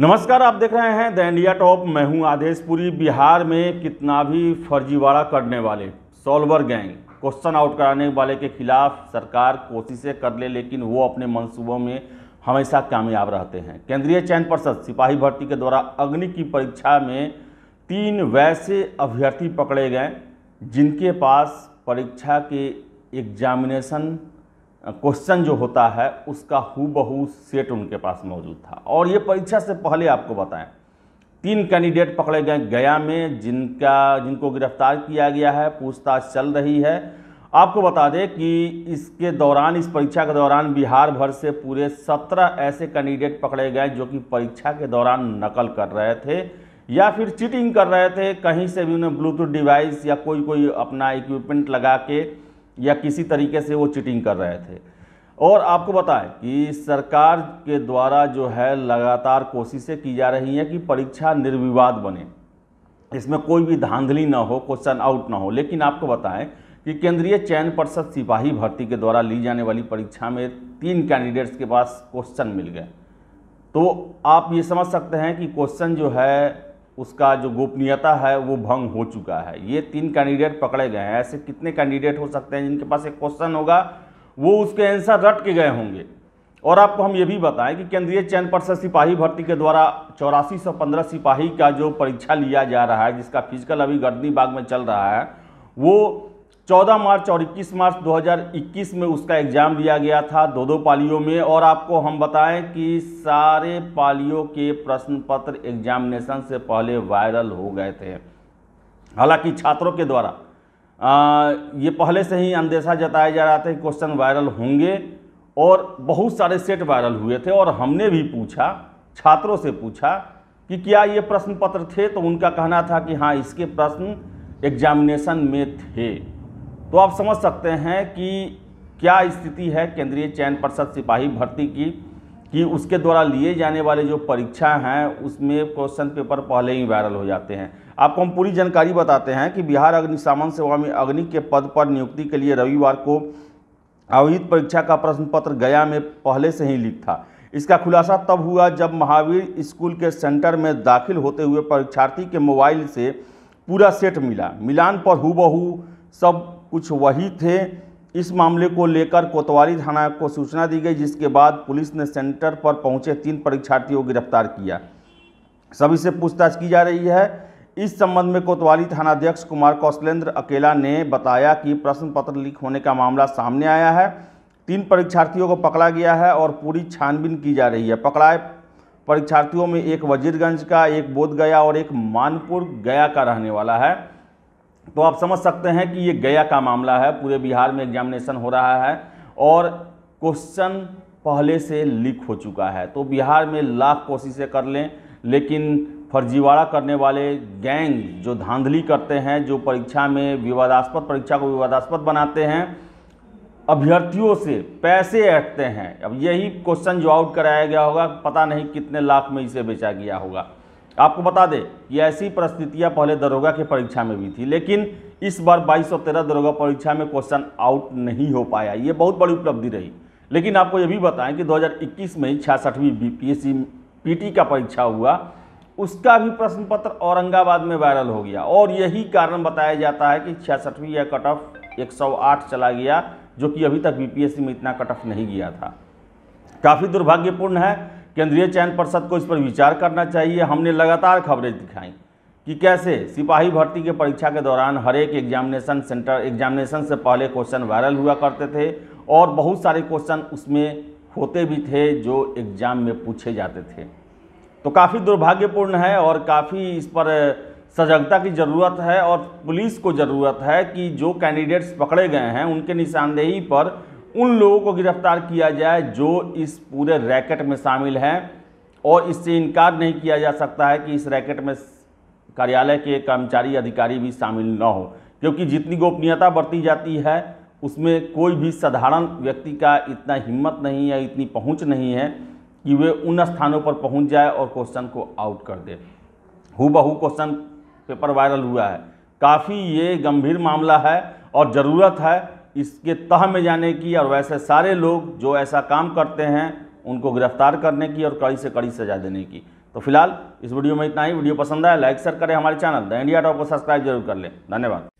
नमस्कार आप देख रहे हैं द इंडिया टॉप मैं हूं आदेश पुरी बिहार में कितना भी फर्जीवाड़ा करने वाले सॉल्वर गैंग क्वेश्चन आउट कराने वाले के खिलाफ सरकार कोशिशें कर ले लेकिन वो अपने मंसूबों में हमेशा कामयाब रहते हैं केंद्रीय चयन पर्षद सिपाही भर्ती के द्वारा अग्नि की परीक्षा में तीन वैसे अभ्यर्थी पकड़े गए जिनके पास परीक्षा के एग्जामिनेशन क्वेश्चन जो होता है उसका हूबहू सेट उनके पास मौजूद था और ये परीक्षा से पहले आपको बताएं तीन कैंडिडेट पकड़े गए गया में जिनका जिनको गिरफ्तार किया गया है पूछताछ चल रही है आपको बता दें कि इसके दौरान इस परीक्षा के दौरान बिहार भर से पूरे सत्रह ऐसे कैंडिडेट पकड़े गए जो कि परीक्षा के दौरान नकल कर रहे थे या फिर चीटिंग कर रहे थे कहीं से भी उन्हें ब्लूटूथ डिवाइस या कोई कोई अपना इक्विपमेंट लगा के या किसी तरीके से वो चिटिंग कर रहे थे और आपको बताएं कि सरकार के द्वारा जो है लगातार कोशिशें की जा रही हैं कि परीक्षा निर्विवाद बने इसमें कोई भी धांधली ना हो क्वेश्चन आउट ना हो लेकिन आपको बताएं कि केंद्रीय चयन पर्षद सिपाही भर्ती के द्वारा ली जाने वाली परीक्षा में तीन कैंडिडेट्स के पास क्वेश्चन मिल गए तो आप ये समझ सकते हैं कि क्वेश्चन जो है उसका जो गोपनीयता है वो भंग हो चुका है ये तीन कैंडिडेट पकड़े गए हैं ऐसे कितने कैंडिडेट हो सकते हैं जिनके पास एक क्वेश्चन होगा वो उसके आंसर रट के गए होंगे और आपको हम ये भी बताएं कि केंद्रीय चयन पर्षद सिपाही भर्ती के द्वारा चौरासी सौ पंद्रह सिपाही का जो परीक्षा लिया जा रहा है जिसका फिजिकल अभी गर्दनी बाग में चल रहा है वो 14 मार्च और 21 मार्च 2021 में उसका एग्ज़ाम दिया गया था दो दो पालियों में और आपको हम बताएं कि सारे पालियों के प्रश्न पत्र एग्जामिनेशन से पहले वायरल हो गए थे हालांकि छात्रों के द्वारा आ, ये पहले से ही अंदेशा जताया जा रहा था कि क्वेश्चन वायरल होंगे और बहुत सारे सेट वायरल हुए थे और हमने भी पूछा छात्रों से पूछा कि क्या ये प्रश्न पत्र थे तो उनका कहना था कि हाँ इसके प्रश्न एग्जामिनेशन में थे तो आप समझ सकते हैं कि क्या स्थिति है केंद्रीय चयन परिषद सिपाही भर्ती की कि उसके द्वारा लिए जाने वाले जो परीक्षा हैं उसमें क्वेश्चन पेपर पहले ही वायरल हो जाते हैं आपको हम पूरी जानकारी बताते हैं कि बिहार अग्निशामन सेवा में अग्नि के पद पर नियुक्ति के लिए रविवार को आयोजित परीक्षा का प्रश्न पत्र गया में पहले से ही लीक था इसका खुलासा तब हुआ जब महावीर स्कूल के सेंटर में दाखिल होते हुए परीक्षार्थी के मोबाइल से पूरा सेट मिला मिलान पर हु सब कुछ वही थे इस मामले को लेकर कोतवाली थाना को सूचना दी गई जिसके बाद पुलिस ने सेंटर पर पहुंचे तीन परीक्षार्थियों को गिरफ्तार किया सभी से पूछताछ की जा रही है इस संबंध में कोतवाली थानाध्यक्ष कुमार कौशलेंद्र अकेला ने बताया कि प्रश्न पत्र लीक होने का मामला सामने आया है तीन परीक्षार्थियों को पकड़ा गया है और पूरी छानबीन की जा रही है पकड़ाए परीक्षार्थियों में एक वजीरगंज का एक बोधगया और एक मानपुर गया का रहने वाला है तो आप समझ सकते हैं कि ये गया का मामला है पूरे बिहार में एग्जामिनेशन हो रहा है और क्वेश्चन पहले से लीक हो चुका है तो बिहार में लाख कोशिशें कर लें लेकिन फर्जीवाड़ा करने वाले गैंग जो धांधली करते हैं जो परीक्षा में विवादास्पद परीक्षा को विवादास्पद बनाते हैं अभ्यर्थियों से पैसे ऐटते हैं अब यही क्वेश्चन जो आउट कराया गया होगा पता नहीं कितने लाख में इसे बेचा गया होगा आपको बता दें कि ऐसी परिस्थितियां पहले दरोगा की परीक्षा में भी थी लेकिन इस बार 2213 दरोगा परीक्षा में क्वेश्चन आउट नहीं हो पाया ये बहुत बड़ी उपलब्धि रही लेकिन आपको ये भी बताएं कि 2021 में छियासठवीं बी पी पीटी का परीक्षा हुआ उसका भी प्रश्न पत्र औरंगाबाद में वायरल हो गया और यही कारण बताया जाता है कि छियासठवीं यह कट ऑफ एक चला गया जो कि अभी तक बी में इतना कट ऑफ नहीं गया था काफ़ी दुर्भाग्यपूर्ण है केंद्रीय चयन परिषद को इस पर विचार करना चाहिए हमने लगातार खबरें दिखाई कि कैसे सिपाही भर्ती के परीक्षा के दौरान हर एक एग्जामिनेशन सेंटर एग्जामिनेशन से पहले क्वेश्चन वायरल हुआ करते थे और बहुत सारे क्वेश्चन उसमें होते भी थे जो एग्ज़ाम में पूछे जाते थे तो काफ़ी दुर्भाग्यपूर्ण है और काफ़ी इस पर सजगता की ज़रूरत है और पुलिस को ज़रूरत है कि जो कैंडिडेट्स पकड़े गए हैं उनके निशानदेही पर उन लोगों को गिरफ्तार किया जाए जो इस पूरे रैकेट में शामिल हैं और इससे इनकार नहीं किया जा सकता है कि इस रैकेट में कार्यालय के कर्मचारी अधिकारी भी शामिल न हो क्योंकि जितनी गोपनीयता बरती जाती है उसमें कोई भी साधारण व्यक्ति का इतना हिम्मत नहीं है इतनी पहुंच नहीं है कि वे उन स्थानों पर पहुंच जाए और क्वेश्चन को आउट कर दे हु बहू क्वेश्चन पेपर वायरल हुआ है काफ़ी ये गंभीर मामला है और ज़रूरत है इसके तह में जाने की और वैसे सारे लोग जो ऐसा काम करते हैं उनको गिरफ्तार करने की और कड़ी से कड़ी सजा देने की तो फिलहाल इस वीडियो में इतना ही वीडियो पसंद आया लाइक शेयर करें हमारे चैनल द इंडिया टॉप को सब्सक्राइब जरूर कर लें धन्यवाद